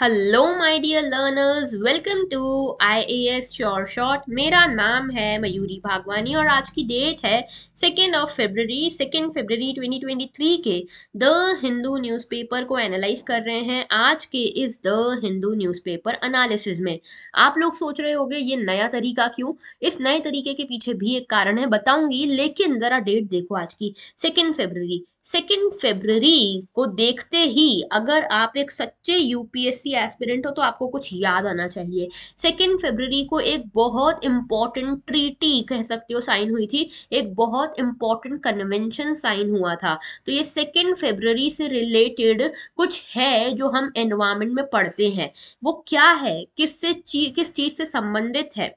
Hello my dear learners welcome to IAS short short मेरा नाम है मयूरी भागवानी और आज की डेट है second of February second February 2023 के द हिंदू न्यूज़पेपर को एनालाइज कर रहे हैं आज के इस द हिंदू न्यूज़पेपर एनालिसिस में आप लोग सोच रहे होंगे ये नया तरीका क्यों इस नए तरीके के पीछे भी एक कारण है बताऊंगी लेकिन ज़रा डेट देखो आज की सेकेंड फेबररी सेकेंड फेबररी को देखते ही अगर आप एक सच्चे यूपीएससी एस्पिरेंट हो तो आपको कुछ याद आना चाहिए सेकेंड फेबररी को एक बहुत इम्पॉर्टेंट ट्रीटी कह सकते हो साइन हुई थी एक बहुत इम्पॉर्टेंट कन्वेंशन साइन हुआ था तो ये सेकेंड फेबररी से रिलेटेड कुछ है जो हम एनवायरमेंट में पढ़ते हैं वो क्या है किससे चीज किस चीज से संबंधित है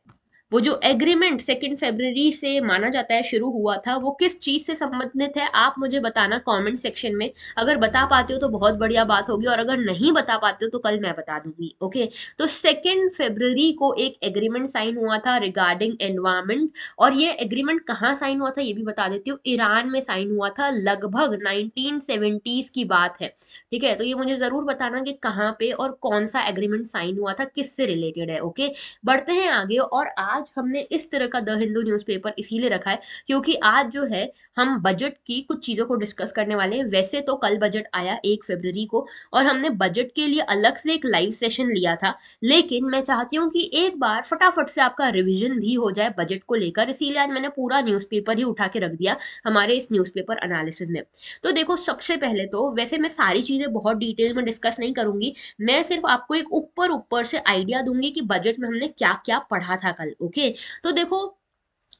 वो जो एग्रीमेंट सेकेंड फेबररी से माना जाता है शुरू हुआ था वो किस चीज़ से संबंधित है आप मुझे बताना कमेंट सेक्शन में अगर बता पाते हो तो बहुत बढ़िया बात होगी और अगर नहीं बता पाते हो तो कल मैं बता दूंगी ओके तो सेकेंड फेबररी को एक एग्रीमेंट साइन हुआ था रिगार्डिंग एनवायरमेंट और ये एग्रीमेंट कहाँ साइन हुआ था ये भी बता देती हूँ ईरान में साइन हुआ था लगभग नाइनटीन की बात है ठीक है तो ये मुझे ज़रूर बताना कि कहाँ पे और कौन सा एग्रीमेंट साइन हुआ था किससे रिलेटेड है ओके बढ़ते हैं आगे और आज आज हमने इस तरह का द हिंदू न्यूज़पेपर इसीलिए रखा है क्योंकि आज जो है हम बजट की कुछ चीज़ों को डिस्कस करने वाले हैं वैसे तो कल बजट आया एक फरवरी को और हमने बजट के लिए अलग से एक लाइव सेशन लिया था लेकिन मैं चाहती हूँ कि एक बार फटाफट से आपका रिविजन भी हो जाए बजट को लेकर इसीलिए आज मैंने पूरा न्यूज़पेपर ही उठा के रख दिया हमारे इस न्यूज़पेपर एनालिसिस में तो देखो सबसे पहले तो वैसे मैं सारी चीज़ें बहुत डिटेल में डिस्कस नहीं करूंगी मैं सिर्फ आपको एक ऊपर ऊपर से आइडिया दूंगी कि बजट में हमने क्या क्या पढ़ा था कल ओके तो देखो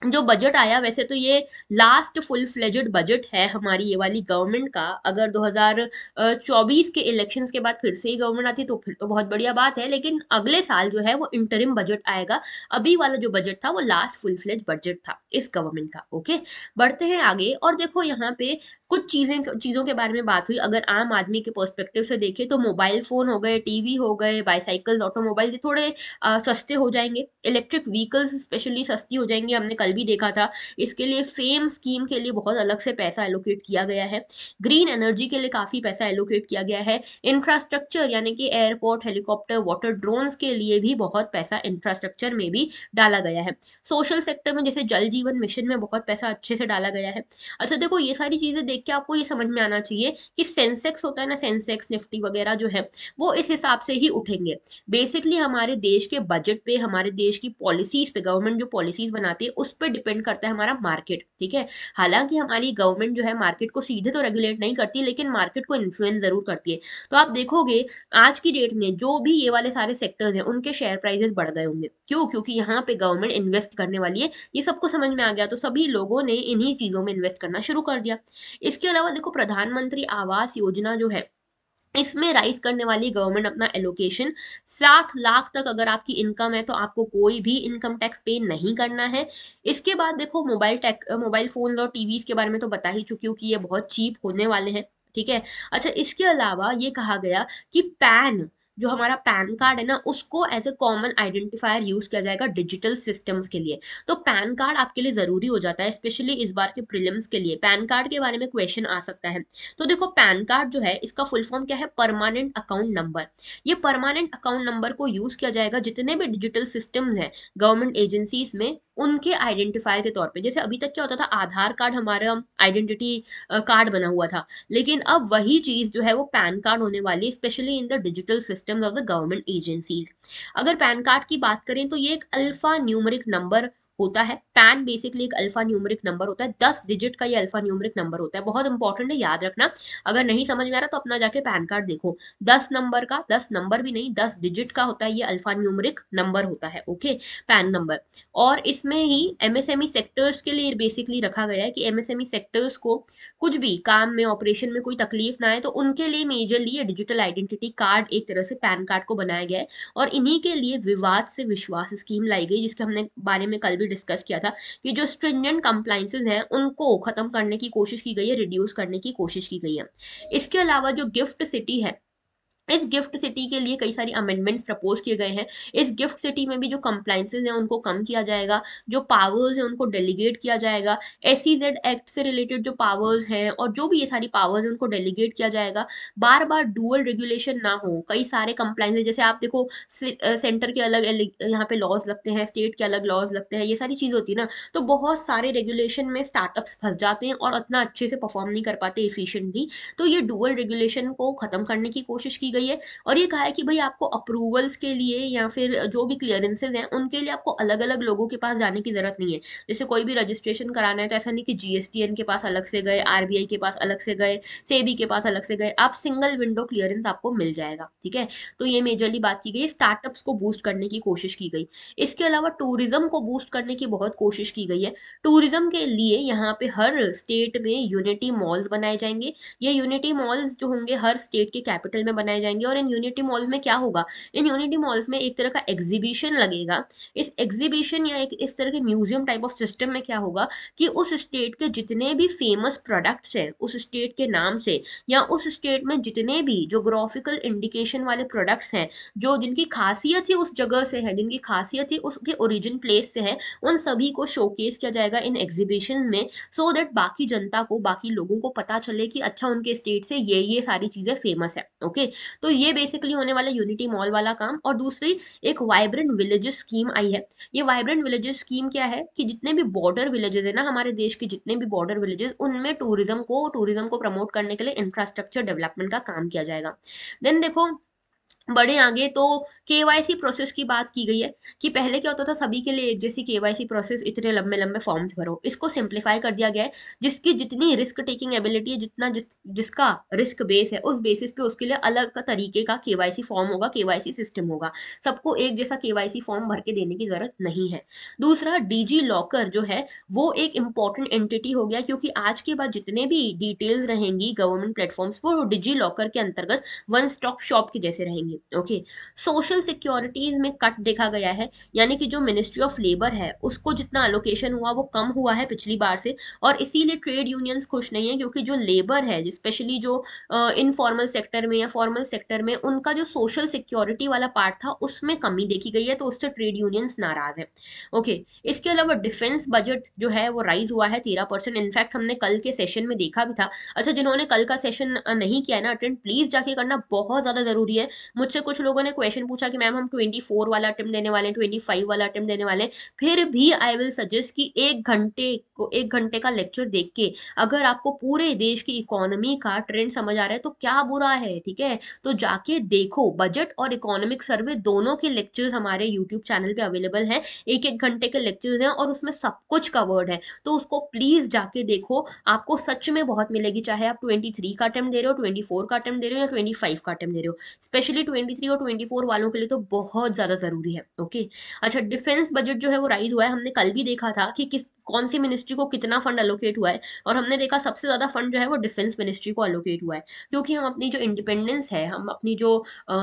जो बजट आया वैसे तो ये लास्ट फुल फ्लेजेड बजट है हमारी ये वाली गवर्नमेंट का अगर 2024 के इलेक्शंस के बाद फिर से ही गवर्नमेंट आती तो फिर तो बहुत बढ़िया बात है लेकिन अगले साल जो है वो इंटरिम बजट आएगा अभी वाला जो बजट था वो लास्ट फुल फ्लेज बजट था इस गवर्नमेंट का ओके बढ़ते हैं आगे और देखो यहाँ पे कुछ चीज़ें चीज़ों के बारे में बात हुई अगर आम आदमी के पर्सपेक्टिव से देखें तो मोबाइल फ़ोन हो गए टीवी हो गए बाईसाइकिल ऑटोमोबाइल ये थोड़े आ, सस्ते हो जाएंगे इलेक्ट्रिक व्हीकल्स स्पेशली सस्ती हो जाएंगी हमने कल भी देखा था इसके लिए सेम स्कीम के लिए बहुत अलग से पैसा एलोकेट किया गया है ग्रीन एनर्जी के लिए काफ़ी पैसा एलोकेट किया गया है इंफ्रास्ट्रक्चर यानी कि एयरपोर्ट हेलीकॉप्टर वाटर ड्रोन्स के लिए भी बहुत पैसा इंफ्रास्ट्रक्चर में भी डाला गया है सोशल सेक्टर में जैसे जल जीवन मिशन में बहुत पैसा अच्छे से डाला गया है अच्छा देखो ये सारी चीज़ें देख देख के आपको ये समझ में आना चाहिए कि सेंसेक्स होता है ना सेंसेक्स निफ्टी वगैरह जो है वो इस हिसाब से ही उठेंगे बेसिकली हमारे देश के बजट पे हमारे देश की पॉलिसीज पे गवर्नमेंट जो पॉलिसीज बनाती है उस पर डिपेंड करता है हमारा मार्केट ठीक है हालांकि हमारी गवर्नमेंट जो है मार्केट को सीधे तो रेगुलेट नहीं करती लेकिन मार्केट को इन्फ्लुएंस जरूर करती है तो आप देखोगे आज की डेट में जो भी ये वाले सारे सेक्टर्स हैं उनके शेयर प्राइजेस बढ़ गए होंगे क्यों क्योंकि यहाँ पे गवर्नमेंट इन्वेस्ट करने वाली है ये सबको समझ में आ गया तो सभी लोगों ने इन्हीं चीज़ों में इन्वेस्ट करना शुरू कर दिया इसके अलावा देखो प्रधानमंत्री आवास योजना जो है इसमें राइज करने वाली गवर्नमेंट अपना एलोकेशन सात लाख तक अगर आपकी इनकम है तो आपको कोई भी इनकम टैक्स पे नहीं करना है इसके बाद देखो मोबाइल टैक्स मोबाइल फोन और टीवी के बारे में तो बता ही चुकी हूँ कि ये बहुत चीप होने वाले हैं ठीक है अच्छा इसके अलावा ये कहा गया कि पैन जो हमारा पैन कार्ड है ना उसको as a common identifier use किया जाएगा डिजिटल सिस्टम्स के लिए तो पैन कार्ड आपके लिए जरूरी हो जाता है स्पेशली इस बार के प्रिलिम्स के लिए पैन कार्ड के बारे में क्वेश्चन आ सकता है तो देखो पैन कार्ड जो है इसका फुल फॉर्म क्या है परमानेंट अकाउंट नंबर ये परमानेंट अकाउंट नंबर को यूज किया जाएगा जितने भी डिजिटल सिस्टम है गवर्नमेंट एजेंसीज में उनके आइडेंटिफायर के तौर पे जैसे अभी तक क्या होता था आधार कार्ड हमारा आइडेंटिटी कार्ड बना हुआ था लेकिन अब वही चीज़ जो है वो पैन कार्ड होने वाली है specially in the digital system of the government agencies अगर पैन कार्ड की बात करें तो ये एक अल्फा न्यूमरिक नंबर होता है पैन बेसिकली एक अल्फा न्यूमरिक नंबर होता है दस डिजिट का ये अल्फा न्यूमरिक नंबर होता है बहुत इंपॉर्टेंट है याद रखना अगर नहीं समझ में आ रहा तो अपना जाके पैन कार्ड देखो दस नंबर का दस नंबर भी नहीं दस डिजिट का होता है ये अल्फा न्यूमरिक नंबर होता है ओके पैन नंबर और इसमें ही एमएसएमई सेक्टर्स e के लिए बेसिकली रखा गया है कि एमएसएमई सेक्टर्स e को कुछ भी काम में ऑपरेशन में कोई तकलीफ ना आए तो उनके लिए मेजरली ये डिजिटल आइडेंटिटी कार्ड एक तरह से पैन कार्ड को बनाया गया है और इन्हीं के लिए विवाद से विश्वास स्कीम लाई गई जिसके हमने बारे में कल भी डिस्कस किया था कि जो स्ट्रिंजेंट कंप्लाइंसेज हैं उनको ख़त्म करने की कोशिश की गई है रिड्यूस करने की कोशिश की गई है इसके अलावा जो गिफ्ट सिटी है इस गिफ्ट सिटी के लिए कई सारी अमेंडमेंट्स प्रपोज किए गए हैं इस गिफ्ट सिटी में भी जो कंप्लाइंसेज हैं उनको कम किया जाएगा जो पावर्स हैं उनको डेलीगेट किया जाएगा एस एक्ट e से रिलेटेड जो पावर्स हैं और जो भी ये सारी पावर्स हैं उनको डेलीगेट किया जाएगा बार बार डुअल रेगुलेशन ना हो कई सारे कंप्लाइंसेज जैसे आप देखो सेंटर के अलग यहाँ पे लॉज लगते हैं स्टेट के अलग लॉज लगते हैं ये सारी चीज़ होती है ना तो बहुत सारे रेगुलेशन में स्टार्टअप्स फंस जाते हैं और उतना अच्छे से परफॉर्म नहीं कर पाते इफिशेंटली तो ये डुअल रेगुलेशन को ख़त्म करने की कोशिश की गई गई है और ये कहा है कि भाई आपको अप्रूवल्स के लिए या फिर जो भी क्लियरेंसेज हैं उनके लिए आपको अलग अलग लोगों के पास जाने की ज़रूरत नहीं है जैसे कोई भी रजिस्ट्रेशन कराना है तो ऐसा नहीं कि जीएसटीएन के पास अलग से गए आर के पास अलग से गए सेबी के पास अलग से गए आप सिंगल विंडो क्लियरेंस आपको मिल जाएगा ठीक है तो ये मेजरली बात की गई स्टार्टअप्स को बूस्ट करने की कोशिश की गई इसके अलावा टूरिज्म को बूस्ट करने की बहुत कोशिश की गई है टूरिज्म के लिए यहाँ पे हर स्टेट में यूनिटी मॉल्स बनाए जाएंगे ये यूनिटी मॉल्स जो होंगे हर स्टेट के कैपिटल में बनाए जाएंगे जाएंगे और इन यूनिटी मॉल्स में क्या होगा इन यूनिटी मॉल्स में एक तरह का एग्जीबिशन लगेगा इस एग्जीबिशन या एक इस तरह के म्यूजियम टाइप ऑफ सिस्टम में क्या होगा कि उस स्टेट के जितने भी फेमस प्रोडक्ट्स हैं उस स्टेट के नाम से या उस स्टेट में जितने भी जोग्राफिकल इंडिकेशन वाले प्रोडक्ट्स हैं जो जिनकी खासियत ही उस जगह से है जिनकी खासियत ही उसके ओरिजिन प्लेस से है उन सभी को शोकेस किया जाएगा इन एग्जीबिशन में सो so दैट बाकी जनता को बाकी लोगों को पता चले कि अच्छा उनके स्टेट से ये ये सारी चीज़ें फेमस है ओके okay? तो ये बेसिकली होने वाला यूनिटी मॉल वाला काम और दूसरी एक वाइब्रेंट विलेजेस स्कीम आई है ये वाइब्रेंट विलेजेस स्कीम क्या है कि जितने भी बॉर्डर विलेजेस है ना हमारे देश के जितने भी बॉर्डर विलेजेस उनमें टूरिज्म को टूरिज्म को प्रमोट करने के लिए इंफ्रास्ट्रक्चर डेवलपमेंट का काम किया जाएगा देन देखो बड़े आगे तो के प्रोसेस की बात की गई है कि पहले क्या होता था सभी के लिए एक जैसी के प्रोसेस इतने लंबे लंबे फॉर्म्स भरो इसको सिंप्लीफाई कर दिया गया है जिसकी जितनी रिस्क टेकिंग एबिलिटी है जितना जिस, जिसका रिस्क बेस है उस बेसिस पे उसके लिए अलग तरीके का के फॉर्म होगा के सिस्टम होगा सबको एक जैसा के फॉर्म भर के देने की जरूरत नहीं है दूसरा डीजी लॉकर जो है वो एक इंपॉर्टेंट एंटिटी हो गया क्योंकि आज के बाद जितने भी डिटेल्स रहेंगी गवर्नमेंट प्लेटफॉर्म्स पर वो डिजी लॉकर के अंतर्गत वन स्टॉप शॉप के जैसे रहेंगे ओके सोशल सिक्योरिटीज में कट देखा गया है यानी कि जो मिनिस्ट्री ऑफ लेबर है उसको जितना अलोकेशन हुआ वो कम हुआ है पिछली बार से और इसीलिए ट्रेड यूनियंस खुश नहीं है क्योंकि जो लेबर है स्पेशली जो इनफॉर्मल uh, सेक्टर में या फॉर्मल सेक्टर में उनका जो सोशल सिक्योरिटी वाला पार्ट था उसमें कमी देखी गई है तो उससे ट्रेड यूनियंस नाराज है ओके okay, इसके अलावा डिफेंस बजट जो है वो राइज हुआ है तेरह परसेंट इनफैक्ट हमने कल के सेशन में देखा भी था अच्छा जिन्होंने कल का सेशन नहीं किया ना अटेंड प्लीज जाके करना बहुत ज्यादा जरूरी है मुझसे कुछ लोगों ने क्वेश्चन पूछा कि मैम हम ट्वेंटी फोर वाला अटैम्प देने वाले हैं ट्वेंटी फाइव वाला अटैम्प देने वाले हैं फिर भी आई विल सजेस्ट कि एक घंटे को एक घंटे का लेक्चर देख के अगर आपको पूरे देश की इकोनॉमी का ट्रेंड समझ आ रहा है तो क्या बुरा है ठीक है तो जाके देखो बजट और इकोनॉमिक सर्वे दोनों के लेक्चर्स हमारे यूट्यूब चैनल पे अवेलेबल हैं एक एक घंटे के लेक्चर्स हैं और उसमें सब कुछ कवर्ड है तो उसको प्लीज जाके देखो आपको सच में बहुत मिलेगी चाहे आप ट्वेंटी थ्री का अटेम्प्ट दे रहे हो ट्वेंटी फोर का अटेम्प्ट दे रहे हो या ट्वेंटी फाइव का अटेम्प्ट दे रहे हो स्पेशली 23 और 24 वालों के लिए तो बहुत ज़्यादा ज़रूरी है ओके अच्छा डिफेंस बजट जो है वो राइज हुआ है हमने कल भी देखा था कि किस कौन सी मिनिस्ट्री को कितना फंड अलोकेट हुआ है और हमने देखा सबसे ज़्यादा फंड जो है वो डिफेंस मिनिस्ट्री को अलोकेट हुआ है क्योंकि हम अपनी जो इंडिपेंडेंस है हम अपनी जो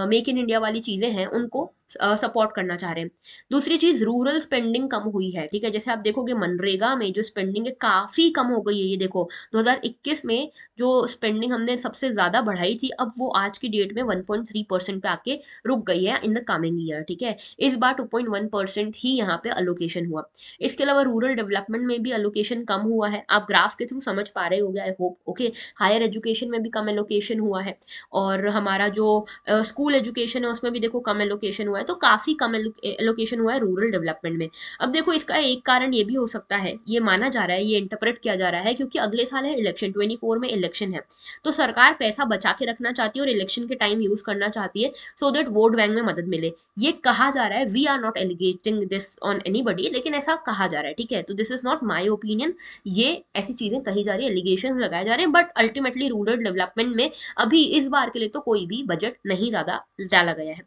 मेक इन इंडिया वाली चीज़ें हैं उनको सपोर्ट करना चाह रहे हैं दूसरी चीज रूरल स्पेंडिंग कम हुई है ठीक है जैसे आप देखोगे मनरेगा में जो स्पेंडिंग है काफी कम हो गई है ये देखो 2021 में जो स्पेंडिंग हमने सबसे ज्यादा बढ़ाई थी अब वो आज की डेट में 1.3 परसेंट पे आके रुक गई है इन द कमिंग ईयर ठीक है इस बार टू परसेंट ही यहाँ पे अलोकेशन हुआ इसके अलावा रूरल डेवलपमेंट में भी अलोकेशन कम हुआ है आप ग्राफ के थ्रू समझ पा रहे हो गया I hope okay higher education में भी कम एलोकेशन हुआ है और हमारा जो स्कूल uh, एजुकेशन है उसमें भी देखो कम एलोकेशन हुआ हुआ है तो काफ़ी कम एलोकेशन हुआ है रूरल डेवलपमेंट में अब देखो इसका एक कारण ये भी हो सकता है ये माना जा रहा है ये इंटरप्रेट किया जा रहा है क्योंकि अगले साल है इलेक्शन ट्वेंटी में इलेक्शन है तो सरकार पैसा बचा के रखना चाहती है और इलेक्शन के टाइम यूज़ करना चाहती है सो देट वोट बैंक में मदद मिले ये कहा जा रहा है we are not alleging this on any लेकिन ऐसा कहा जा रहा है ठीक है तो this is not my opinion ये ऐसी चीज़ें कही जा रही है एलिगेशन लगाए जा रहे हैं बट अल्टीमेटली रूरल डेवलपमेंट में अभी इस बार के लिए तो कोई भी बजट नहीं ज़्यादा डाला गया है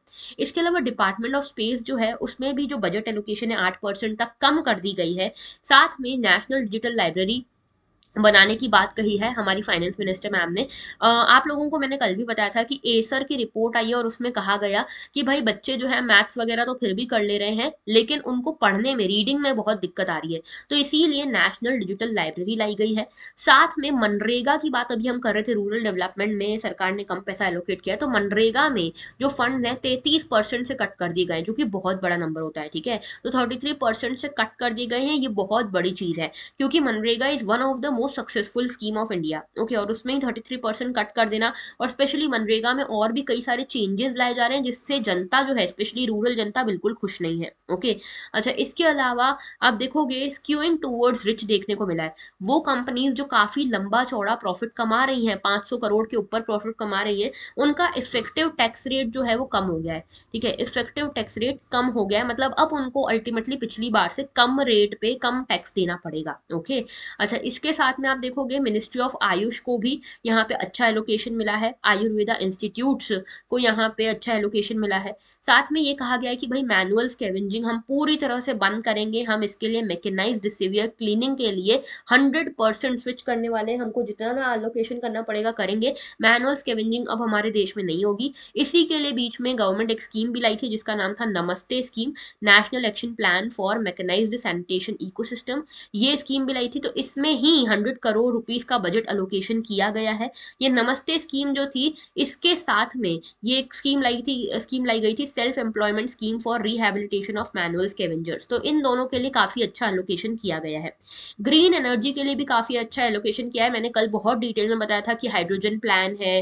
इसके अलावा डिपार्टमेंट ऑफ स्पेस जो है उसमें भी जो बजट एलोकेशन है आठ परसेंट तक कम कर दी गई है साथ में नेशनल डिजिटल लाइब्रेरी बनाने की बात कही है हमारी फाइनेंस मिनिस्टर मैम ने आप लोगों को मैंने कल भी बताया था कि एसर की रिपोर्ट आई है और उसमें कहा गया कि भाई बच्चे जो है मैथ्स वगैरह तो फिर भी कर ले रहे हैं लेकिन उनको पढ़ने में रीडिंग में बहुत दिक्कत आ रही है तो इसीलिए नेशनल डिजिटल लाइब्रेरी लाई गई है साथ में मनरेगा की बात अभी हम कर रहे थे रूरल डेवलपमेंट में सरकार ने कम पैसा एलोकेट किया तो मनरेगा में जो फंड है तैतीस से कट कर दिए गए जो कि बहुत बड़ा नंबर होता है ठीक है तो थर्टी से कट कर दिए गए हैं ये बहुत बड़ी चीज़ है क्योंकि MNREGA is one of the most successful scheme of India okay और उसमें ही थर्टी थ्री परसेंट कट कर देना और स्पेशली मनरेगा में और भी कई सारे चेंजेस लाए जा रहे हैं जिससे जनता जो है स्पेशली रूरल जनता बिल्कुल खुश नहीं है ओके अच्छा इसके अलावा आप देखोगे स्क्यूइंग टूवर्ड्स रिच देखने को मिला है वो कंपनीज जो काफ़ी लंबा चौड़ा प्रॉफिट कमा रही हैं 500 करोड़ के ऊपर प्रॉफिट कमा रही है उनका इफेक्टिव टैक्स रेट जो है वो कम हो गया है ठीक है इफेक्टिव टैक्स रेट कम हो गया है मतलब अब उनको अल्टीमेटली पिछली बार से कम रेट पे कम टैक्स देना पड़ेगा ओके अच्छा इसके साथ साथ में आप देखोगे मिनिस्ट्री ऑफ आयुष को भी यहाँ पे अच्छा एलोकेशन मिला है आयुर्वेदा इंस्टीट्यूट्स को यहाँ पे अच्छा एलोकेशन मिला है साथ में ये कहा गया है कि भाई मैनुअल स्केवेंजिंग हम पूरी तरह से बंद करेंगे हम इसके लिए मेकेनाइज सिवियर क्लीनिंग के लिए हंड्रेड परसेंट स्विच करने वाले हमको जितना ना एलोकेशन करना पड़ेगा करेंगे मैनुअल स्केवेंजिंग अब हमारे देश में नहीं होगी इसी के लिए बीच में गवर्नमेंट एक स्कीम भी लाई थी जिसका नाम था Namaste scheme national action plan for mechanize sanitation eco ये स्कीम भी लाई थी तो इसमें ही हंड्रेड करोड़ रुपीज का बजट अलोकेशन किया गया है ये नमस्ते स्कीम जो थी इसके साथ में ये एक स्कीम लाई थी स्कीम लाई गई थी self employment scheme for rehabilitation of manual scavengers तो इन दोनों के लिए काफी अच्छा एलोकेशन किया गया है ग्रीन एनर्जी के लिए भी काफी अच्छा एलोकेशन किया है मैंने कल बहुत डिटेल में बताया था कि हाइड्रोजन प्लान है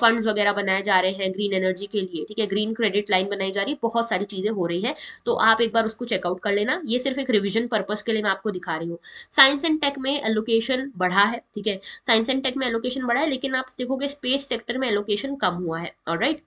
फंड वगैरह बनाए जा रहे हैं ग्रीन एनर्जी के लिए ठीक है ग्रीन क्रेडिट लाइन बनाई जा रही है बहुत सारी चीजें हो रही है तो आप एक बार उसको चेकआउट कर लेना ये सिर्फ एक रिविजन पर्पज के लिए मैं आपको दिखा रही हूँ साइंस एंड टेक में एलोकेशन एलोकेशन बढ़ा है ठीक है साइंस एंड टेक में एलोकेशन बढ़ा है लेकिन आप देखोगे स्पेस सेक्टर में एलोकेशन कम हुआ है और राइट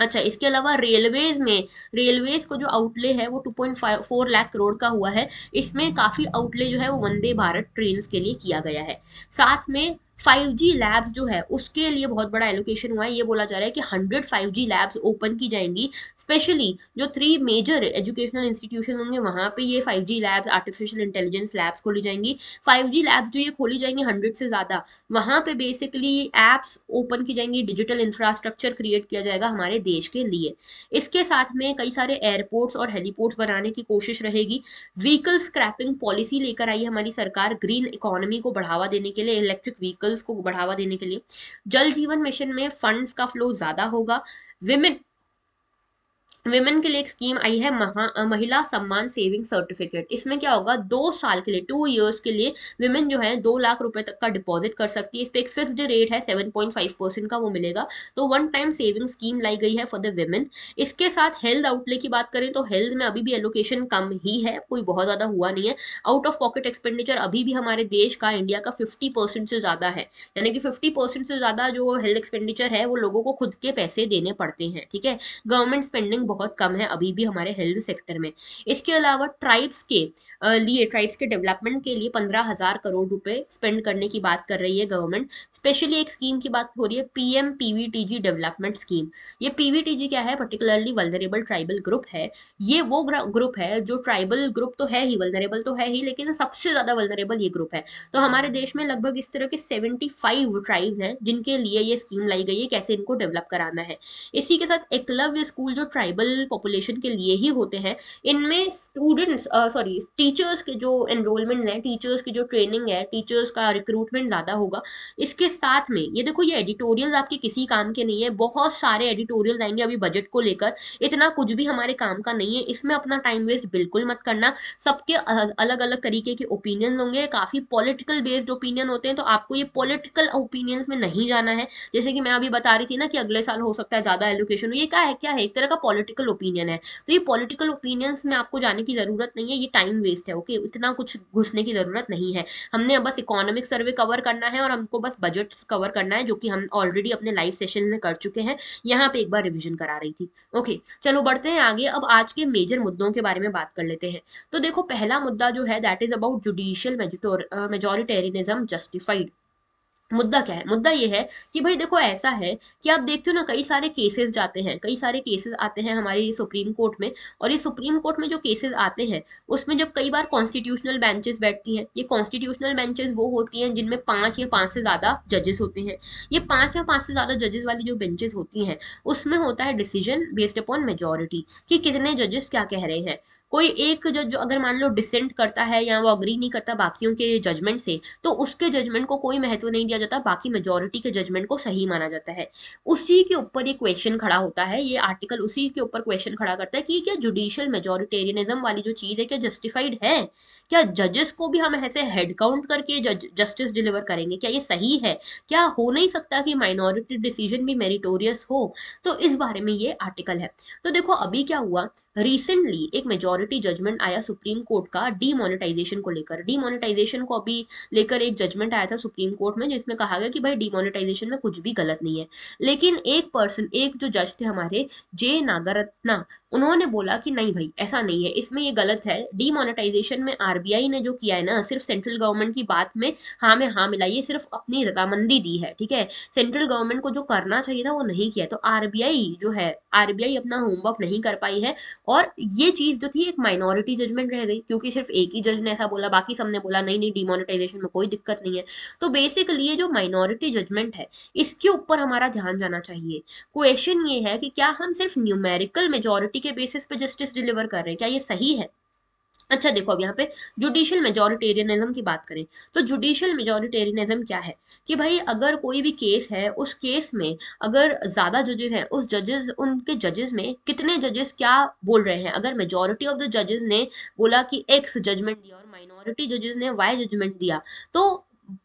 अच्छा इसके अलावा रेलवेज में रेलवेज को जो आउटले है वो 2.4 लाख करोड़ का हुआ है इसमें काफ़ी आउटले जो है वो वंदे भारत ट्रेन के लिए किया गया है साथ में 5G लैब्स जो है उसके लिए बहुत बड़ा एलोकेशन हुआ है ये बोला जा रहा है कि 100 5G लैब्स ओपन की जाएंगी स्पेशली जो थ्री मेजर एजुकेशनल इंस्टीट्यूशन होंगे वहाँ पे ये 5G labs artificial intelligence labs खोली जाएंगी 5G लैब्स जो ये खोली जाएंगी हंड्रेड से ज़्यादा वहाँ पे बेसिकली एप्स ओपन की जाएंगी डिजिटल इंफ्रास्ट्रक्चर क्रिएट किया जाएगा हमारे देश के लिए इसके साथ में कई सारे एयरपोर्ट्स और हेलीपोर्ट्स बनाने की कोशिश रहेगी व्हीकल स्क्रैपिंग पॉलिसी लेकर आई हमारी सरकार ग्रीन इकोनॉमी को बढ़ावा देने के लिए इलेक्ट्रिक व्हीकल्स को बढ़ावा देने के लिए जल जीवन मिशन में फंड्स का फ्लो ज़्यादा होगा विमेन वेमेन के लिए एक स्कीम आई है महा महिला सम्मान सेविंग सर्टिफिकेट इसमें क्या होगा दो साल के लिए टू ईयर्स के लिए वेमेन जो है दो लाख रुपए तक का डिपॉजिट कर सकती है इस पर एक फिक्स्ड रेट है सेवन पॉइंट फाइव परसेंट का वो मिलेगा तो वन टाइम सेविंग स्कीम लाई गई है फॉर द वेमेन इसके साथ हेल्थ आउटले की बात करें तो हेल्थ में अभी भी एलोकेशन कम ही है कोई बहुत ज़्यादा हुआ नहीं है आउट ऑफ पॉकेट एक्सपेंडिचर अभी भी हमारे देश का इंडिया का फिफ्टी से ज़्यादा है यानी कि फिफ्टी से ज़्यादा जो हेल्थ एक्सपेंडिचर है वो लोगों को खुद के पैसे देने पड़ते हैं ठीक है गवर्नमेंट स्पेंडिंग बहुत कम है अभी भी हमारे हेल्थ सेक्टर में इसके अलावा ट्राइब्स के लिए ट्राइब्स के डेवलपमेंट के लिए पंद्रह हज़ार करोड़ रुपए स्पेंड करने की बात कर रही है गवर्नमेंट स्पेशली एक स्कीम की बात हो रही है पीएम पीवीटीजी डेवलपमेंट स्कीम ये पीवीटीजी क्या है पर्टिकुलरली वल्नरेबल ट्राइबल ग्रुप है ये वो ग्रुप है जो ट्राइबल ग्रुप तो है ही वल्नरेबल तो है ही लेकिन सबसे ज़्यादा वल्नरेबल ये ग्रुप है तो हमारे देश में लगभग इस तरह के सेवेंटी फाइव ट्राइब हैं जिनके लिए ये स्कीम लाई गई है कैसे इनको डेवलप कराना है इसी के साथ एकलव्य स्कूल जो ट्राइबल ग्लोबल पॉपुलेशन के लिए ही होते हैं इनमें स्टूडेंट्स सॉरी टीचर्स के जो एनरोलमेंट हैं टीचर्स की जो ट्रेनिंग है टीचर्स का रिक्रूटमेंट ज़्यादा होगा इसके साथ में ये देखो ये एडिटोरियल आपके किसी काम के नहीं है बहुत सारे एडिटोरियल आएंगे अभी बजट को लेकर इतना कुछ भी हमारे काम का नहीं है इसमें अपना टाइम वेस्ट बिल्कुल मत करना सबके अलग अलग तरीके के ओपिनियन होंगे काफ़ी पॉलिटिकल बेस्ड ओपिनियन होते हैं तो आपको ये पॉलिटिकल ओपिनियंस में नहीं जाना है जैसे कि मैं अभी बता रही थी ना कि अगले साल हो सकता है ज़्यादा एलोकेशन ये क्या है क्या है एक तरह का पॉलिटिक पॉलिटिकल ओपिनियन है तो ये पॉलिटिकल ओपिनियंस में आपको जाने की ज़रूरत नहीं है ये टाइम वेस्ट है ओके इतना कुछ घुसने की ज़रूरत नहीं है हमने बस इकोनॉमिक सर्वे कवर करना है और हमको बस बजट कवर करना है जो कि हम ऑलरेडी अपने लाइव सेशन में कर चुके हैं यहाँ पे एक बार रिविजन करा रही थी ओके चलो बढ़ते हैं आगे अब आज के मेजर मुद्दों के बारे में बात कर लेते हैं तो देखो पहला मुद्दा जो है that is about judicial majoritarianism justified मुद्दा क्या है मुद्दा ये है कि भाई देखो ऐसा है कि आप देखते हो ना कई सारे केसेस जाते हैं कई सारे केसेस आते हैं हमारे सुप्रीम कोर्ट में और ये सुप्रीम कोर्ट में जो केसेस आते हैं उसमें जब कई बार कॉन्स्टिट्यूशनल बेंचेस बैठती हैं ये कॉन्स्टिट्यूशनल बेंचेस वो होती हैं जिनमें पांच या पांच से ज़्यादा जजेस होते हैं ये पांच या पांच से ज़्यादा जजेस वाली जो बेंचेस होती हैं उसमें होता है डिसीजन बेस्ड अपॉन मेजोरिटी कि कितने जजेस क्या कह रहे हैं कोई एक जो जो अगर मान लो डिसेंट करता है या वो अग्री नहीं करता बाकियों के जजमेंट से तो उसके जजमेंट को कोई महत्व नहीं दिया जाता बाकी मेजोरिटी के जजमेंट को सही माना जाता है उसी के ऊपर ये क्वेश्चन खड़ा होता है ये आर्टिकल उसी के ऊपर क्वेश्चन खड़ा करता है कि क्या जुडिशियल मेजोरिटेरियनिज्म वाली जो चीज़ है क्या जस्टिफाइड है क्या जजेस को भी हम ऐसे हेड काउंट करके जस्टिस डिलीवर करेंगे क्या ये सही है क्या हो नहीं सकता कि माइनॉरिटी डिसीजन भी मेरिटोरियस हो तो इस बारे में ये आर्टिकल है तो देखो अभी क्या हुआ रिसेंटली एक मेजोरिटी जजमेंट आया सुप्रीम कोर्ट का डीमोनेटाइजेशन को लेकर डीमोनेटाइजेशन को अभी लेकर एक जजमेंट आया था सुप्रीम कोर्ट में जिसमें कहा गया कि भाई डीमोनेटाइजेशन में कुछ भी गलत नहीं है लेकिन एक पर्सन एक जो जज थे हमारे जे नागरत्ना उन्होंने बोला कि नहीं भाई ऐसा नहीं है इसमें ये गलत है डीमोनेटाइजेशन में आर आरबीआई ने जो किया है ना सिर्फ सेंट्रल गवर्नमेंट की बात में हाँ में हाँ मिला है सिर्फ अपनी रजामंदी दी है ठीक है सेंट्रल गवर्नमेंट को जो करना चाहिए था वो नहीं किया तो आरबीआई जो है आरबीआई अपना होमवर्क नहीं कर पाई है और ये चीज जो थी एक माइनॉरिटी जजमेंट रह गई क्योंकि सिर्फ एक ही जज ने ऐसा बोला बाकी सबने बोला नहीं नहीं डिमोनिटाइजेशन में कोई दिक्कत नहीं है तो बेसिकली ये जो माइनॉरिटी जजमेंट है इसके ऊपर हमारा ध्यान जाना चाहिए क्वेश्चन ये है कि क्या हम सिर्फ न्यूमेरिकल मेजोरिटी के बेसिस पे जस्टिस डिलीवर कर रहे हैं क्या ये सही है अच्छा देखो अब यहाँ पे जुडिशियल मेजोरिटेरियनिज्म की बात करें तो जुडिशियल मेजोरिटेरियनिज्म क्या है कि भाई अगर कोई भी केस है उस केस में अगर ज़्यादा जजेस हैं उस जजेस उनके जजेस में कितने जजेस क्या बोल रहे हैं अगर मेजोरिटी ऑफ द जजेस ने बोला कि एक्स जजमेंट दिया और माइनॉरिटी जजेस ने वाई जजमेंट दिया तो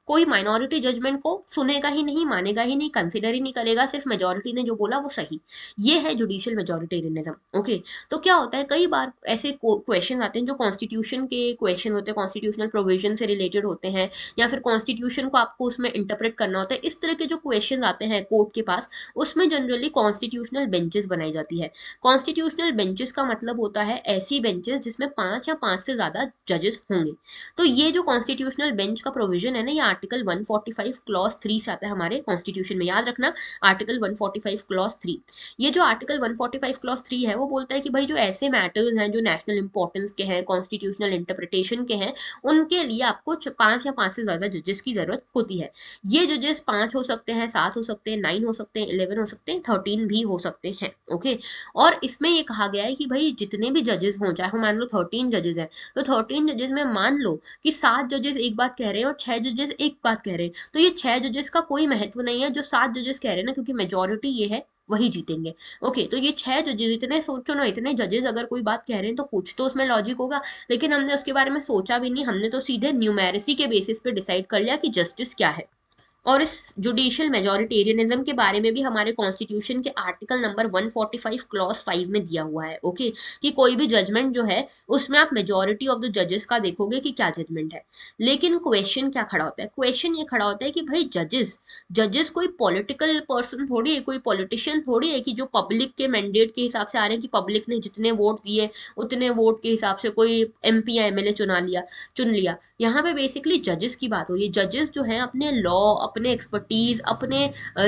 कोई माइनॉरिटी जजमेंट को सुनेगा ही नहीं मानेगा ही नहीं कंसिडर ही नहीं करेगा सिर्फ मेजोरिटी ने जो बोला वो सही ये है जुडिशियल मेजोरिटेरियनिज्म ओके तो क्या होता है कई बार ऐसे क्वेश्चन आते हैं जो कॉन्स्टिट्यूशन के क्वेश्चन होते हैं कॉन्स्टिट्यूशनल प्रोविजन से रिलेटेड होते हैं या फिर कॉन्स्टिट्यूशन को आपको उसमें इंटरप्रेट करना होता है इस तरह के जो क्वेश्चन आते हैं कोर्ट के पास उसमें जनरली कॉन्स्टिट्यूशनल बेंचेस बनाई जाती है कॉन्स्टिट्यूशनल बेंचेस का मतलब होता है ऐसी बेंचेस जिसमें पांच या पांच से ज्यादा जजेस होंगे तो ये जो कॉन्स्टिट्यूशनल बेंच का प्रोविजन है ना ये आर्टिकल 145 क्लॉज थ्री से आता है हमारे कॉन्स्टिट्यूशन में याद रखना आर्टिकल 145 क्लॉज थ्री ये जो आर्टिकल 145 क्लॉज थ्री है वो बोलता है कि भाई जो ऐसे मैटर्स हैं जो नेशनल इंपॉर्टेंस के हैं कॉन्स्टिट्यूशनल इंटरप्रिटेशन के हैं उनके लिए आपको पाँच या पाँच से ज़्यादा जजेस की ज़रूरत होती है ये जजेस पाँच हो सकते हैं सात हो सकते हैं नाइन हो सकते हैं इलेवन हो सकते हैं थर्टीन भी हो सकते हैं ओके और इसमें ये कहा गया है कि भाई जितने भी जजेस हों चाहे मान लो थर्टीन जजेस हैं तो थर्टीन जजेस में मान लो कि सात जजेस एक बात कह रहे हैं और छह जजेस एक एक बात कह रहे हैं तो ये छह जजेस का कोई महत्व नहीं है जो सात जजेस कह रहे हैं ना क्योंकि मेजोरिटी ये है वही जीतेंगे ओके तो ये छह जजेस इतने सोचो ना इतने जजेस अगर कोई बात कह रहे हैं तो कुछ तो उसमें लॉजिक होगा लेकिन हमने उसके बारे में सोचा भी नहीं हमने तो सीधे न्यूमेरेसी के बेसिस पे डिसाइड कर लिया कि जस्टिस क्या है और इस जुडिशियल मेजोरिटेरियनिज्म के बारे में भी हमारे कॉन्स्टिट्यूशन के आर्टिकल नंबर 145 क्लॉज 5 में दिया हुआ है ओके कि कोई भी जजमेंट जो है उसमें आप मेजोरिटी ऑफ द जजेस का देखोगे कि क्या जजमेंट है लेकिन क्वेश्चन क्या खड़ा होता है क्वेश्चन ये खड़ा होता है कि भाई जजेस जजेस कोई पॉलिटिकल पर्सन थोड़ी है कोई पॉलिटिशियन थोड़ी है कि जो पब्लिक के मैंडेट के हिसाब से आ रहे हैं कि पब्लिक ने जितने वोट दिए उतने वोट के हिसाब से कोई एम या एम चुना लिया चुन लिया यहाँ पे बेसिकली जजेस की बात हो रही है जजेस जो है अपने लॉ अपने एक्सपर्टीज़ अपने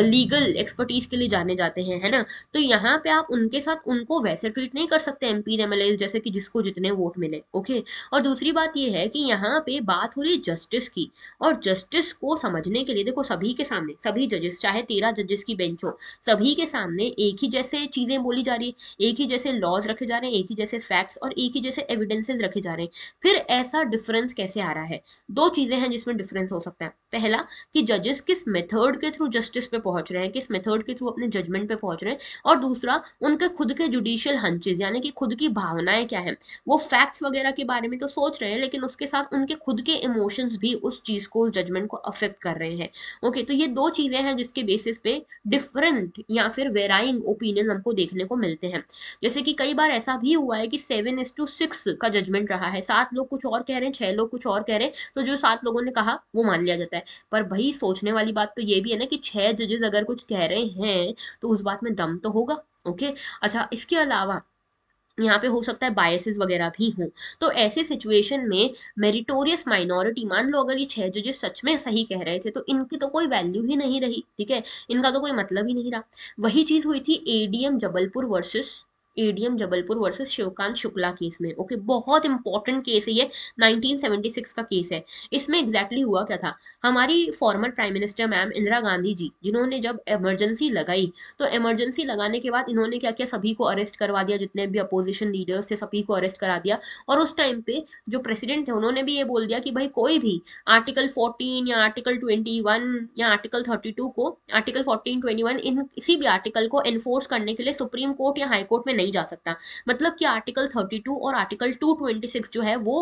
लीगल एक्सपर्टीज़ के लिए जाने जाते हैं है ना तो यहाँ पे आप उनके साथ उनको वैसे ट्रीट नहीं कर सकते एम पी एम एल जैसे कि जिसको जितने वोट मिले ओके और दूसरी बात यह है कि यहाँ पे बात हो रही है जस्टिस की और जस्टिस को समझने के लिए देखो सभी के सामने सभी जजेस चाहे तेरह जजेस की बेंच हो सभी के सामने एक ही जैसे चीज़ें बोली जा रही है एक ही जैसे लॉज रखे जा रहे हैं एक ही जैसे फैक्ट्स और एक ही जैसे एविडेंसेज रखे जा रहे हैं फिर ऐसा डिफरेंस कैसे आ रहा है दो चीज़ें हैं जिसमें डिफरेंस हो सकता है पहला कि जजेस जस्टिस किस मेथड के थ्रू जस्टिस पे पहुंच रहे हैं किस मेथड के थ्रू अपने जजमेंट पे पहुंच रहे हैं और दूसरा उनके खुद के जुडिशियल हंचेज यानी कि खुद की भावनाएं क्या है वो फैक्ट्स वगैरह के बारे में तो सोच रहे हैं लेकिन उसके साथ उनके खुद के इमोशंस भी उस चीज को उस जजमेंट को अफेक्ट कर रहे हैं ओके तो ये दो चीजें हैं जिसके बेसिस पे डिफरेंट या फिर वेराइंग ओपिनियन हमको देखने को मिलते हैं जैसे कि कई बार ऐसा भी हुआ है कि सेवन इज टू सिक्स का जजमेंट रहा है सात लोग कुछ और कह रहे हैं छह लोग कुछ और कह रहे हैं तो जो सात लोगों ने कहा वो मान लिया जाता है पर भाई सोच सोचने वाली बात तो ये भी है ना कि छह जजेस अगर कुछ कह रहे हैं तो उस बात में दम तो होगा ओके अच्छा इसके अलावा यहाँ पे हो सकता है बायसेस वगैरह भी हो तो ऐसे सिचुएशन में मेरिटोरियस माइनॉरिटी मान लो अगर ये छह जजेस सच में सही कह रहे थे तो इनकी तो कोई वैल्यू ही नहीं रही ठीक है इनका तो कोई मतलब ही नहीं रहा वही चीज़ हुई थी ADM Jabalpur versus ADM Jabalpur versus Shivkant Shukla case में ओके बहुत इंपॉर्टेंट केस है ये 1976 का केस है इसमें एग्जैक्टली exactly हुआ क्या था हमारी former prime minister ma'am Indira Gandhi ji जिन्होंने जब इमरजेंसी लगाई तो इमरजेंसी लगाने के बाद इन्होंने क्या किया सभी को अरेस्ट करवा दिया जितने भी अपोजिशन लीडर्स थे सभी को अरेस्ट करा दिया और उस टाइम पे जो प्रेसिडेंट थे उन्होंने भी ये बोल दिया कि भाई कोई भी आर्टिकल फोर्टीन या आर्टिकल ट्वेंटी या आर्टिकल थर्टी को आर्टिकल फोर्टीन ट्वेंटी इन किसी भी आर्टिकल को एनफोर्स करने के लिए सुप्रीम कोर्ट या हाईकोर्ट में नहीं जा सकता मतलब कि आर्टिकल 32 और आर्टिकल 226 जो है वो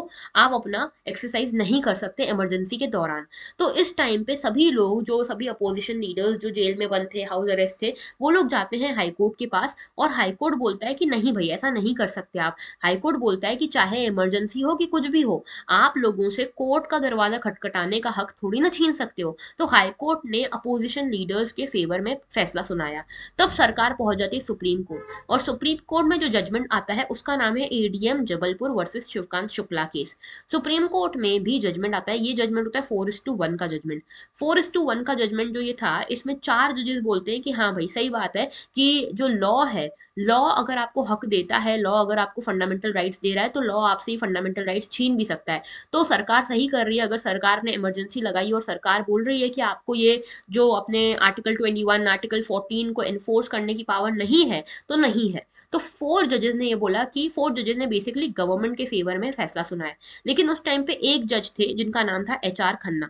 आप अपना एक्सरसाइज नहीं कर सकते इमरजेंसी के दौरान तो इस टाइम पे सभी लोग जो सभी अपोजिशन लीडर्स जो जेल में बंद थे हाउस अरेस्ट थे वो लोग जाते हैं हाईकोर्ट के पास और हाईकोर्ट बोलता है कि नहीं भाई ऐसा नहीं कर सकते आप हाईकोर्ट बोलता है कि चाहे इमरजेंसी हो कि कुछ भी हो आप लोगों से कोर्ट का दरवाजा खटखटाने का हक थोड़ी ना छीन सकते हो तो हाईकोर्ट ने अपोजिशन लीडर्स के फेवर में फैसला सुनाया तब सरकार पहुंच जाती सुप्रीम कोर्ट और सुप्रीम कोर्ट में जो जजमेंट आता है उसका नाम है ADM Jabalpur versus Shivkant Shukla case Supreme Court में भी जजमेंट आता है ये जजमेंट होता है फोर इस टू वन का judgement four is two one का जजमेंट जो ये था इसमें चार जजेस बोलते हैं कि हाँ भाई सही बात है कि जो लॉ है लॉ अगर आपको हक देता है लॉ अगर आपको फंडामेंटल राइट्स दे रहा है तो लॉ आपसे ही फंडामेंटल राइट्स छीन भी सकता है तो सरकार सही कर रही है अगर सरकार ने इमरजेंसी लगाई और सरकार बोल रही है कि आपको ये जो अपने article twenty one article fourteen को एनफोर्स करने की पावर नहीं है तो नहीं है तो तो फोर जजेस ने ये बोला कि फोर जजेस ने बेसिकली गवर्नमेंट के फेवर में फैसला सुना है लेकिन उस टाइम पे एक जज थे जिनका नाम था एच आर खन्ना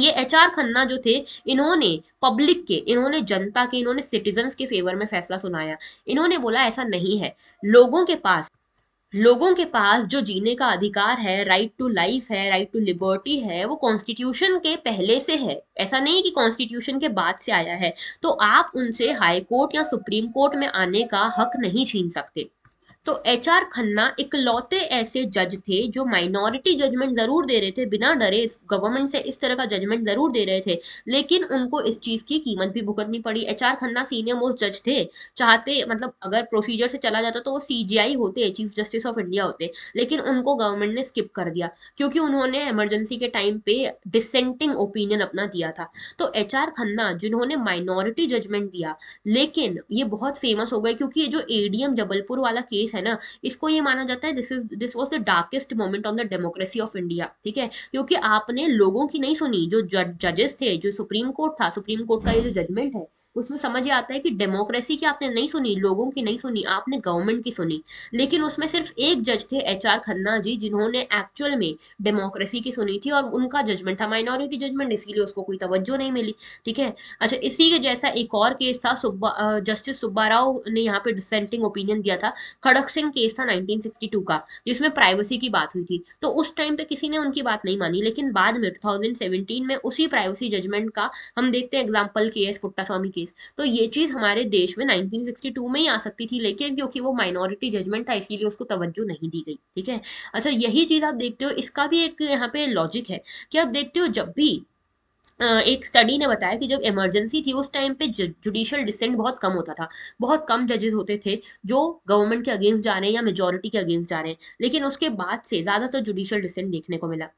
ये एच आर खन्ना जो थे इन्होंने पब्लिक के इन्होंने जनता के इन्होंने सिटीजन के फेवर में फैसला सुनाया इन्होंने बोला ऐसा नहीं है लोगों के पास लोगों के पास जो जीने का अधिकार है राइट टू लाइफ है राइट टू लिबर्टी है वो कॉन्स्टिट्यूशन के पहले से है ऐसा नहीं कि कॉन्स्टिट्यूशन के बाद से आया है तो आप उनसे हाई कोर्ट या सुप्रीम कोर्ट में आने का हक नहीं छीन सकते तो एच आर खन्ना इकलौते ऐसे जज थे जो माइनॉरिटी जजमेंट ज़रूर दे रहे थे बिना डरे गवर्नमेंट से इस तरह का जजमेंट ज़रूर दे रहे थे लेकिन उनको इस चीज़ की कीमत भी भुगतनी पड़ी H R Khanna senior most जज थे चाहते मतलब अगर प्रोसीजर से चला जाता तो वो सी होते चीफ जस्टिस ऑफ इंडिया होते लेकिन उनको गवर्नमेंट ने स्किप कर दिया क्योंकि उन्होंने एमरजेंसी के टाइम पे डिसेंटिंग ओपिनियन अपना दिया था तो एच आर खन्ना जिन्होंने माइनॉरिटी जजमेंट दिया लेकिन ये बहुत फेमस हो गए क्योंकि ये जो एडीएम जबलपुर वाला केस है ना इसको ये माना जाता है this is this was the darkest moment on the democracy of India ठीक है क्योंकि आपने लोगों की नहीं सुनी जो जजेस थे जो सुप्रीम कोर्ट था सुप्रीम कोर्ट का ये जो जजमेंट है उसमें समझ आता है कि डेमोक्रेसी की आपने नहीं सुनी लोगों की नहीं सुनी आपने गवर्नमेंट की सुनी लेकिन उसमें सिर्फ एक जज थे एच आर खन्ना जी जिन्होंने एक्चुअल में डेमोक्रेसी की सुनी थी और उनका जजमेंट था माइनॉरिटी जजमेंट इसीलिए उसको कोई तवज्जो नहीं मिली ठीक है अच्छा इसी के जैसा एक और केस था सुब्बा जस्टिस सुब्बा राव ने यहाँ पे डिसेंटिंग ओपिनियन दिया था खड़क सिंह केस था नाइनटीन का जिसमें प्राइवेसी की बात हुई थी तो उस टाइम पे किसी ने उनकी बात नहीं मानी लेकिन बाद में टू में उसी प्राइवेसी जजमेंट का हम देखते हैं एग्जाम्पल एस पुट्टा स्वामी चीज़ तो ये चीज़ हमारे देश में 1962 में ही आ सकती थी लेकिन क्योंकि वो माइनॉरिटी जजमेंट था इसीलिए उसको तवज्जो नहीं दी गई ठीक है अच्छा यही चीज़ आप देखते हो इसका भी एक यहाँ पे लॉजिक है कि आप देखते हो जब भी एक स्टडी ने बताया कि जब इमरजेंसी थी उस टाइम पे जुडिशियल डिसेंट बहुत कम होता था बहुत कम जजेस होते थे जो गवर्नमेंट के अगेंस्ट जा रहे हैं या मेजोरिटी के अगेंस्ट जा रहे हैं लेकिन उसके बाद से ज़्यादातर जुडिशियल डिसेंट देखने को मिला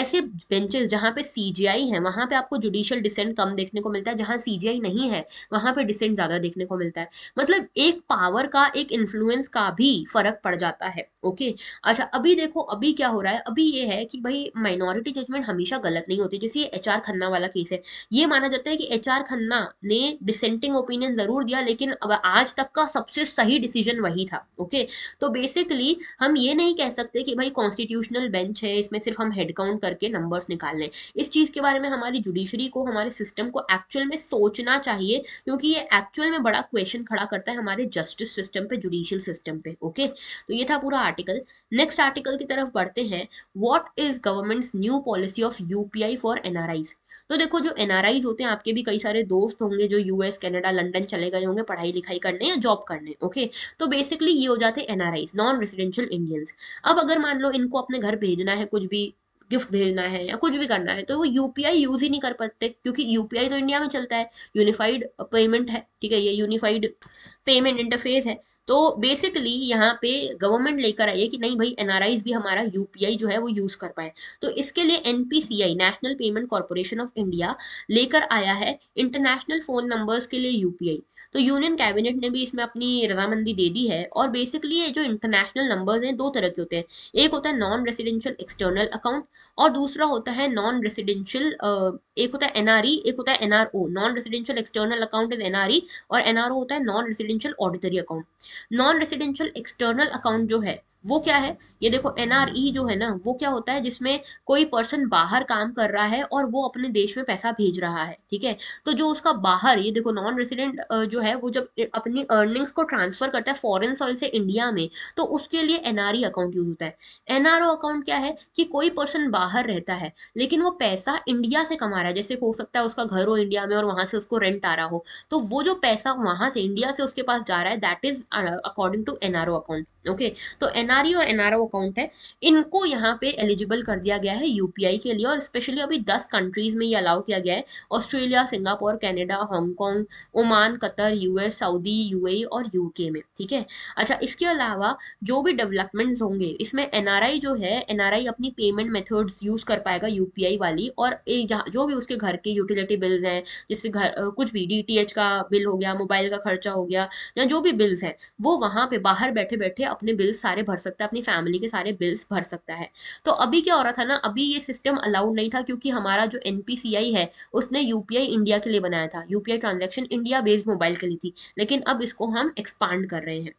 ऐसे बेंचेस जहां पे सी जी आई है वहां पे आपको जुडिशियल डिसेंट कम देखने को मिलता है जहां सी जी आई नहीं है वहां पर डिसेंट ज़्यादा देखने को मिलता है मतलब एक पावर का एक इन्फ्लुएंस का भी फर्क पड़ जाता है ओके अच्छा अभी देखो अभी क्या हो रहा है अभी ये है कि भाई माइनॉरिटी जजमेंट हमेशा गलत नहीं होती जैसे एच आर खन्ना वाला केस है ये माना जाता है कि एच आर खन्ना ने डिसेंटिंग ओपिनियन जरूर दिया लेकिन अब आज तक का सबसे सही डिसीजन वही था ओके तो बेसिकली हम ये नहीं कह सकते कि भाई कॉन्स्टिट्यूशनल बेंच है इसमें सिर्फ हम हेड काउंट करके नंबर्स निकाल लें इस चीज़ के बारे में हमारी जुडिशरी को हमारे सिस्टम को एक्चुअल में सोचना चाहिए क्योंकि ये एक्चुअल में बड़ा क्वेश्चन खड़ा करता है हमारे जस्टिस सिस्टम पे जुडिशियल सिस्टम पे ओके तो ये था पूरा आर्टिकल नेक्स्ट आर्टिकल की तरफ बढ़ते हैं what is government's new policy of UPI for NRIs तो देखो जो एन होते हैं आपके भी कई सारे दोस्त होंगे जो यूएस कैनेडा लंडन चले गए होंगे पढ़ाई लिखाई करने या जॉब करने ओके तो बेसिकली ये हो जाते हैं एनआरआईज नॉन रेसिडेंशियल इंडियंस अब अगर मान लो इनको अपने घर भेजना है कुछ भी गिफ्ट भेजना है या कुछ भी करना है तो वो यूपीआई यूज ही नहीं कर पाते क्योंकि यूपीआई तो इंडिया में चलता है यूनिफाइड पेमेंट है ठीक है ये यूनिफाइड पेमेंट इंटरफेस है तो बेसिकली यहाँ पे गवर्नमेंट लेकर आई है कि नहीं भाई एनआरआई भी हमारा यूपीआई जो है वो यूज कर पाए तो इसके लिए NPCI national payment corporation of India लेकर आया है इंटरनेशनल फोन नंबर्स के लिए यूपीआई तो यूनियन कैबिनेट ने भी इसमें अपनी रजामंदी दे दी है और बेसिकली ये जो इंटरनेशनल नंबर्स हैं दो तरह के होते हैं एक होता है नॉन रेसिडेंशियल एक्सटर्नल अकाउंट और दूसरा होता है नॉन रेसिडेंशियल एक होता है एनआरई e, एक होता है NRO non residential external account is NRE और एनआरओ होता है non residential auditory account non residential external account जो है वो क्या है ये देखो एनआरई e जो है ना वो क्या होता है जिसमें कोई पर्सन बाहर काम कर रहा है और वो अपने देश में पैसा भेज रहा है ठीक है तो जो उसका बाहर ये देखो नॉन रेसिडेंट जो है वो जब अपनी अर्निंग्स को ट्रांसफर करता है फॉरेन सॉइल से इंडिया में तो उसके लिए एनआरई अकाउंट यूज होता है एनआरओ अकाउंट क्या है कि कोई पर्सन बाहर रहता है लेकिन वो पैसा इंडिया से कमा रहा है जैसे हो सकता है उसका घर हो इंडिया में और वहां से उसको रेंट आ रहा हो तो वो जो पैसा वहां से इंडिया से उसके पास जा रहा है that is according to NRO account okay okay, तो एनआरई और एनआरओ अकाउंट है इनको यहाँ पे एलिजिबल कर दिया गया है यूपीआई के लिए और स्पेशली अभी दस कंट्रीज में ये अलाउ किया गया है Australia Singapore Canada Hong Kong Oman Qatar US Saudi UAE और यूके में ठीक है अच्छा इसके अलावा जो भी डेवलपमेंट्स होंगे इसमें एनआरआई जो है एनआरआई अपनी पेमेंट मेथड्स यूज कर पाएगा यूपीआई वाली और जो भी उसके घर के यूटिलिटी बिल्स हैं जैसे घर कुछ भी डी का बिल हो गया मोबाइल का खर्चा हो गया या जो भी बिल्स हैं वो वहां पे बाहर बैठे बैठे अपने बिल्स सारे भर सकता है अपनी फैमिली के सारे बिल्स भर सकता है तो अभी क्या हो रहा था ना अभी ये सिस्टम अलाउड नहीं था क्योंकि हमारा जो एन है उसने यू इंडिया के लिए बनाया था यू ट्रांजेक्शन इंडिया बेस्ड मोबाइल के लिए थी लेकिन अब इसको हम एक्सपांड कर रहे हैं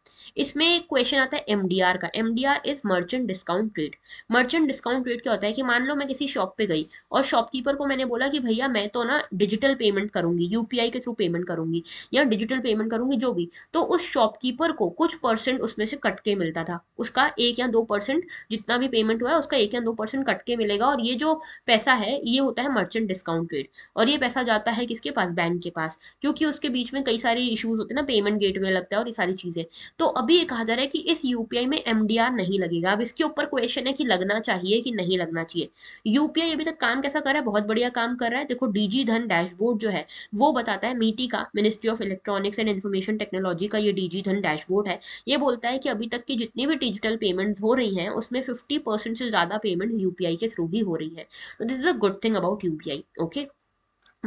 इसमें एक क्वेश्चन आता है एम का M is merchant discount rate merchant discount rate क्या होता है कि मान लो मैं किसी शॉप पे गई और शॉपकीपर को मैंने बोला कि भैया मैं तो ना डिजिटल पेमेंट करूंगी यूपीआई के थ्रू पेमेंट करूंगी या डिजिटल पेमेंट करूंगी जो भी तो उस शॉपकीपर को कुछ परसेंट उसमें से कट के मिलता था उसका एक या दो परसेंट जितना भी पेमेंट हुआ है उसका एक या दो परसेंट कट के मिलेगा और ये जो पैसा है ये होता है मर्चेंट डिस्काउंट रेट और ये पैसा जाता है किसके पास बैंक के पास क्योंकि उसके बीच में कई सारे इशूज़ होते हैं ना पेमेंट गेट में लगता है और ये सारी चीज़ें तो अभी ये कहा जा रहा है कि इस यूपीआई में एम नहीं लगेगा अब इसके ऊपर क्वेश्चन है कि लगना चाहिए कि नहीं लगना चाहिए यूपीआई अभी तक काम कैसा कर रहा है बहुत बढ़िया काम कर रहा है देखो डीजी धन डैशबोर्ड जो है वो बताता है मीटी का ministry of electronics and information technology का ये डीजी धन डैशबोर्ड है ये बोलता है कि अभी तक तक की जितनी भी डिजिटल पेमेंट हो रही हैं उसमें फिफ्टी परसेंट से ज़्यादा पेमेंट यूपीआई के थ्रू ही हो रही है तो this is a good thing about UPI okay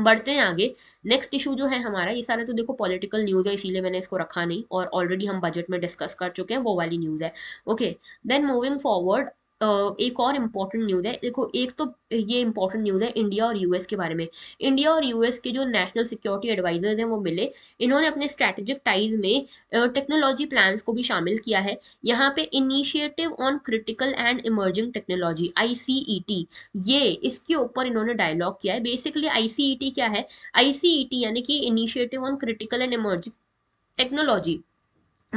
बढ़ते हैं आगे नेक्स्ट इशू जो है हमारा ये सारा तो देखो पॉलिटिकल न्यूज़ है इसीलिए मैंने इसको रखा नहीं और ऑलरेडी हम बजट में डिस्कस कर चुके हैं वो वाली न्यूज़ है ओके देन मूविंग फॉरवर्ड एक और इम्पोर्टेंट न्यूज़ है देखो एक तो ये इम्पोर्टेंट न्यूज़ है इंडिया और यूएस के बारे में इंडिया और यूएस के जो नेशनल सिक्योरिटी एडवाइजर्स हैं वो मिले इन्होंने अपने स्ट्रैटेजिक टाइज में टेक्नोलॉजी प्लान्स को भी शामिल किया है यहाँ पे initiative on critical and emerging technology I ये इसके ऊपर इन्होंने डायलॉग किया है बेसिकली आई e क्या है आई e यानी कि initiative on critical and emerging technology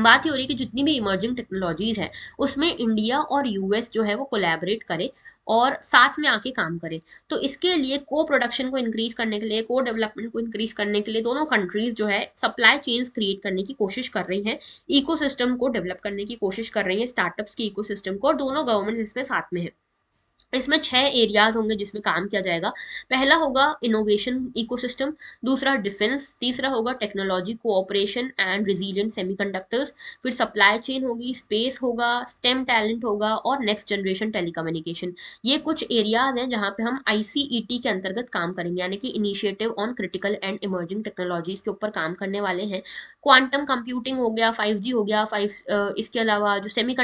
बात ये हो रही है कि जितनी भी इमर्जिंग टेक्नोलॉजीज हैं उसमें इंडिया और यूएस जो है वो कोलैबोरेट करे और साथ में आके काम करे तो इसके लिए को प्रोडक्शन को इंक्रीज करने के लिए को डेवलपमेंट को इंक्रीज करने के लिए दोनों कंट्रीज जो है सप्लाई चेन्स क्रिएट करने की कोशिश कर रही हैं इकोसिस्टम को डेवलप करने की कोशिश कर रही है स्टार्टअप्स की इकोसिस्टम को और दोनों गवर्नमेंट इसमें साथ में है इसमें छह एरियाज होंगे जिसमें काम किया जाएगा पहला होगा इनोवेशन इकोसिस्टम दूसरा डिफेंस तीसरा होगा technology cooperation and resilient semiconductors फिर सप्लाई चेन होगी स्पेस होगा स्टेम टैलेंट होगा और नेक्स्ट जनरेशन टेलीकम्युनिकेशन ये कुछ एरियाज हैं जहाँ पे हम आईसीईटी e के अंतर्गत काम करेंगे यानी कि initiative on critical and emerging technologies के ऊपर काम करने वाले हैं क्वांटम कंप्यूटिंग हो गया फाइव हो गया फाइव इसके अलावा जो सेमी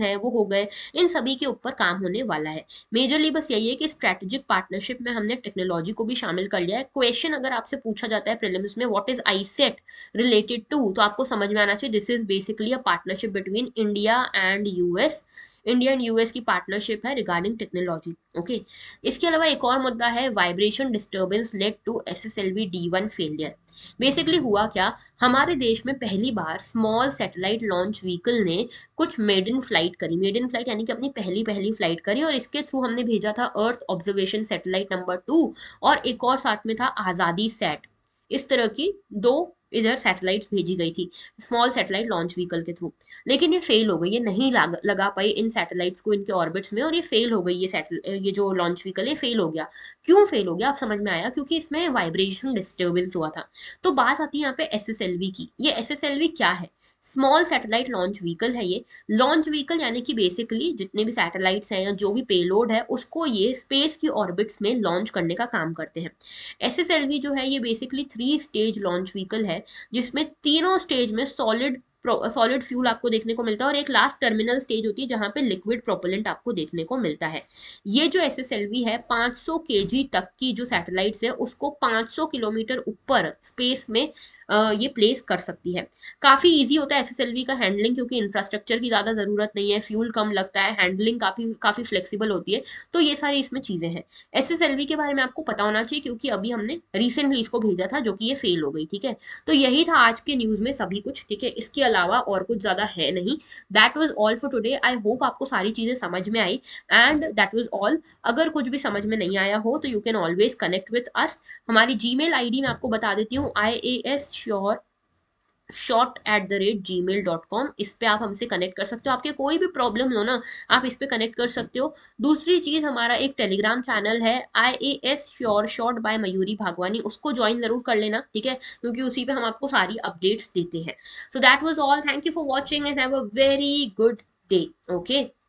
हैं वो हो गए इन सभी के ऊपर काम होने वाला है मेजरली बस यही है कि स्ट्रेटेजिक पार्टनरशिप में हमने टेक्नोलॉजी को भी शामिल कर लिया है क्वेश्चन अगर आपसे पूछा जाता है प्रिलिम्स में what is iCET related to तो आपको समझ में आना चाहिए this is basically a partnership between India and US India and US की पार्टनरशिप है रिगार्डिंग टेक्नोलॉजी ओके इसके अलावा एक और मुद्दा है vibration disturbance led to S S L V D one failure basically हुआ क्या हमारे देश में पहली बार स्मॉल सैटेलाइट लॉन्च व्हीकल ने कुछ मेड इन फ्लाइट करी मेड इन फ्लाइट यानी कि अपनी पहली पहली फ्लाइट करी और इसके थ्रू हमने भेजा था earth observation satellite number two और एक और साथ में था आज़ादी सेट इस तरह की दो इधर सैटेलाइट भेजी गई थी स्मॉल सैटेलाइट लॉन्च व्हीकल के थ्रू लेकिन ये फेल हो गई ये नहीं लगा पाई इन सैटेलाइट्स को इनके ऑर्बिट्स में और ये फेल हो गई ये ये जो लॉन्च व्हीकल है फेल हो गया क्यों फेल हो गया आप समझ में आया क्योंकि इसमें वाइब्रेशन डिस्टर्बेंस हुआ था तो बात आती है यहाँ पे एस की ये एस क्या है स्मॉल सैटेलाइट लॉन्च व्हीकल है ये लॉन्च व्हीकल यानी कि बेसिकली जितने भी सैटेलाइट्स हैं या जो भी पेलोड है उसको ये स्पेस की ऑर्बिट्स में लॉन्च करने का काम करते हैं एस जो है ये basically three stage launch vehicle है जिसमें तीनों स्टेज में सॉलिड सॉलिड फ्यूल आपको देखने को मिलता है और एक लास्ट टर्मिनल स्टेज होती है जहां पे लिक्विड प्रोपोलेंट आपको देखने को मिलता है ये जो एस एस है 500 सौ तक की जो सैटेलाइट्स है उसको 500 किलोमीटर ऊपर स्पेस में ये प्लेस कर सकती है काफ़ी ईजी होता है एस का हैंडलिंग क्योंकि इंफ्रास्ट्रक्चर की ज़्यादा ज़रूरत नहीं है फ्यूल कम लगता है हैंडलिंग काफ़ी काफ़ी फ्लेक्सीबल होती है तो ये सारी इसमें चीज़ें हैं एस के बारे में आपको पता होना चाहिए क्योंकि अभी हमने रिसेंटली इसको भेजा था जो कि ये फेल हो गई ठीक है तो यही था आज के न्यूज़ में सभी कुछ ठीक है इसके अलावा और कुछ ज़्यादा है नहीं that was all for today I hope आपको सारी चीज़ें समझ में आई एंड दैट वॉज ऑल अगर कुछ भी समझ में नहीं आया हो तो you can always connect with us हमारी जी मेल आई डी मैं आपको बता देती हूँ I A S sure short at the rate Gmail dot com इस पर आप हमसे कनेक्ट कर सकते हो आपके कोई भी प्रॉब्लम हो ना आप इस पर कनेक्ट कर सकते हो दूसरी चीज़ हमारा एक टेलीग्राम चैनल है I A S sure short by Mayuri Bhagwani उसको ज्वाइन ज़रूर कर लेना ठीक है क्योंकि उसी पर हम आपको सारी अपडेट्स देते हैं so that was all thank you for watching and have a very good day okay